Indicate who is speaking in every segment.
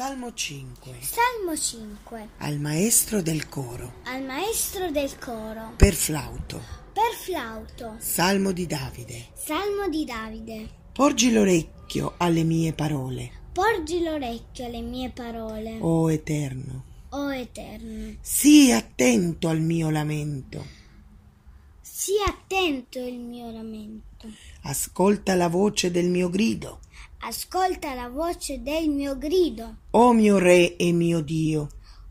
Speaker 1: Salmo 5.
Speaker 2: Salmo 5.
Speaker 1: Al maestro del coro.
Speaker 2: Al maestro del coro.
Speaker 1: Per flauto.
Speaker 2: Per flauto.
Speaker 1: Salmo di Davide.
Speaker 2: Salmo di Davide.
Speaker 1: Porgi l'orecchio alle mie parole.
Speaker 2: Porgi l'orecchio alle mie parole. O
Speaker 1: oh, Eterno.
Speaker 2: O oh, Eterno.
Speaker 1: Sii attento al mio lamento.
Speaker 2: Sii attento al mio lamento.
Speaker 1: Ascolta la voce del mio grido
Speaker 2: ascolta la voce del mio grido.
Speaker 1: O mio Re e mio Dio.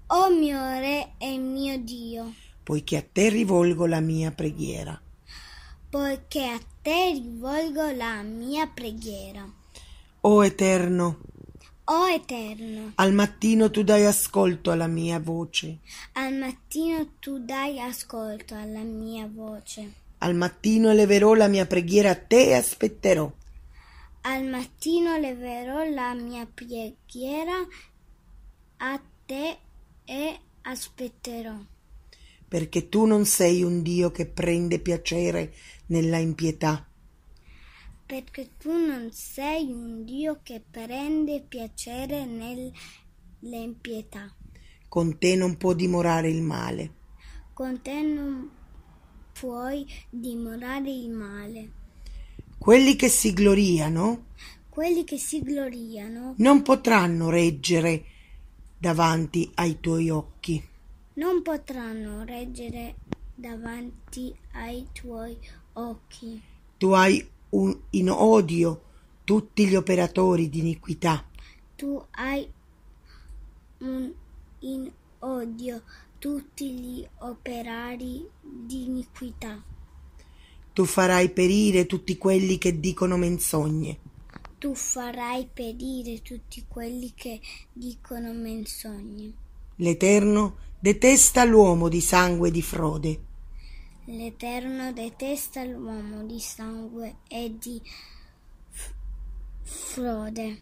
Speaker 2: O mio Re e mio Dio.
Speaker 1: Poiché a te rivolgo la mia preghiera.
Speaker 2: Poiché a te rivolgo la mia preghiera.
Speaker 1: O Eterno.
Speaker 2: O Eterno.
Speaker 1: Al mattino tu dai ascolto alla mia voce.
Speaker 2: Al mattino tu dai ascolto alla mia voce.
Speaker 1: Al mattino eleverò la mia preghiera a te e aspetterò
Speaker 2: al mattino leverò la mia preghiera a te e aspetterò.
Speaker 1: Perché tu non sei un Dio che prende piacere nella impietà.
Speaker 2: Perché tu non sei un Dio che prende piacere nell'impietà.
Speaker 1: Con te non può dimorare il male.
Speaker 2: Con te non puoi dimorare il male.
Speaker 1: Quelli che si gloriano
Speaker 2: quelli che si gloriano non
Speaker 1: potranno reggere davanti ai tuoi occhi.
Speaker 2: Non potranno reggere davanti ai tuoi occhi.
Speaker 1: Tu hai un, in odio tutti gli operatori di iniquità.
Speaker 2: Tu hai un, in odio tutti gli operari di iniquità.
Speaker 1: Tu farai perire tutti quelli che dicono menzogne.
Speaker 2: Tu farai perire tutti quelli che dicono menzogne.
Speaker 1: L'Eterno detesta l'uomo di sangue e di frode.
Speaker 2: L'Eterno detesta l'uomo di sangue e di frode.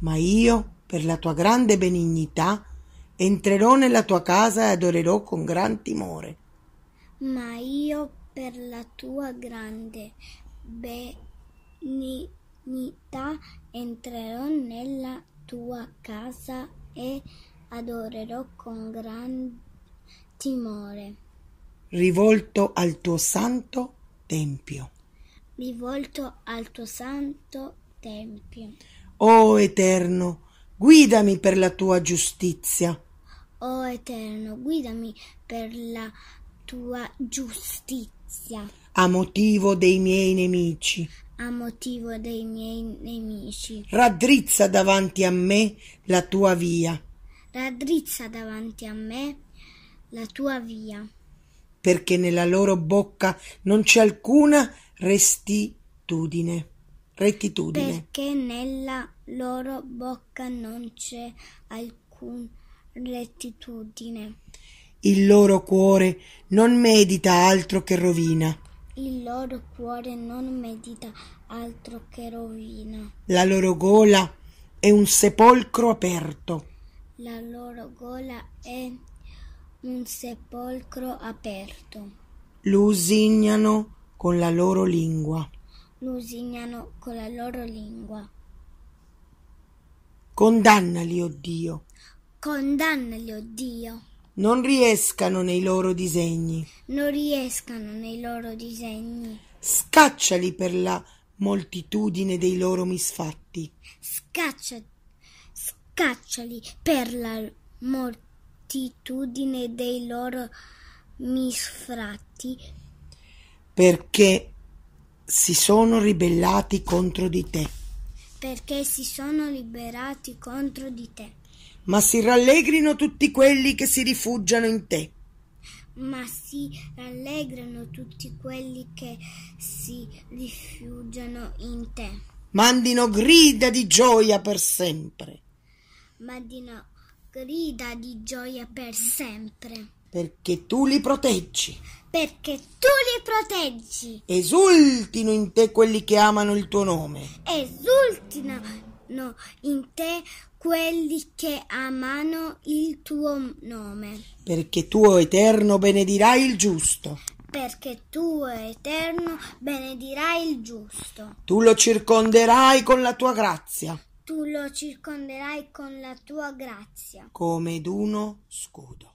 Speaker 1: Ma io, per la tua grande benignità, entrerò nella tua casa e adorerò con gran timore.
Speaker 2: Ma io, tua grande benignità, entrerò nella tua casa e adorerò con gran timore.
Speaker 1: Rivolto al tuo santo tempio.
Speaker 2: Rivolto al tuo santo tempio.
Speaker 1: O Eterno, guidami per la tua giustizia.
Speaker 2: O Eterno, guidami per la tua giustizia tua giustizia.
Speaker 1: A motivo dei miei nemici.
Speaker 2: A motivo dei miei nemici.
Speaker 1: Raddrizza davanti a me la tua via.
Speaker 2: Raddrizza davanti a me la tua via.
Speaker 1: Perché nella loro bocca non c'è alcuna restitudine. Rettitudine.
Speaker 2: Perché nella loro bocca non c'è alcuna rettitudine.
Speaker 1: Il loro cuore non medita altro che rovina.
Speaker 2: Il loro cuore non medita altro che rovina.
Speaker 1: La loro gola è un sepolcro aperto.
Speaker 2: La loro gola è un sepolcro aperto.
Speaker 1: Lusignano con la loro lingua.
Speaker 2: Lusignano con la loro lingua.
Speaker 1: Condannali, oh Dio.
Speaker 2: Condannali, oh Dio
Speaker 1: non riescano nei loro disegni.
Speaker 2: Non riescano nei loro disegni.
Speaker 1: Scacciali per la moltitudine dei loro misfatti.
Speaker 2: Scaccia, scacciali per la moltitudine dei loro misfratti.
Speaker 1: Perché si sono ribellati contro di te.
Speaker 2: Perché si sono liberati contro di te
Speaker 1: ma si rallegrino tutti quelli che si rifugiano in te.
Speaker 2: Ma si rallegrano tutti quelli che si rifugiano in te.
Speaker 1: Mandino grida di gioia per sempre.
Speaker 2: Mandino grida di gioia per sempre.
Speaker 1: Perché tu li proteggi.
Speaker 2: Perché tu li proteggi.
Speaker 1: Esultino in te quelli che amano il tuo nome.
Speaker 2: Esultino in te quelli che amano il tuo nome.
Speaker 1: Perché tuo Eterno, benedirai il giusto.
Speaker 2: Perché tuo Eterno, benedirai il giusto.
Speaker 1: Tu lo circonderai con la tua grazia.
Speaker 2: Tu lo circonderai con la tua grazia.
Speaker 1: Come d'uno scudo.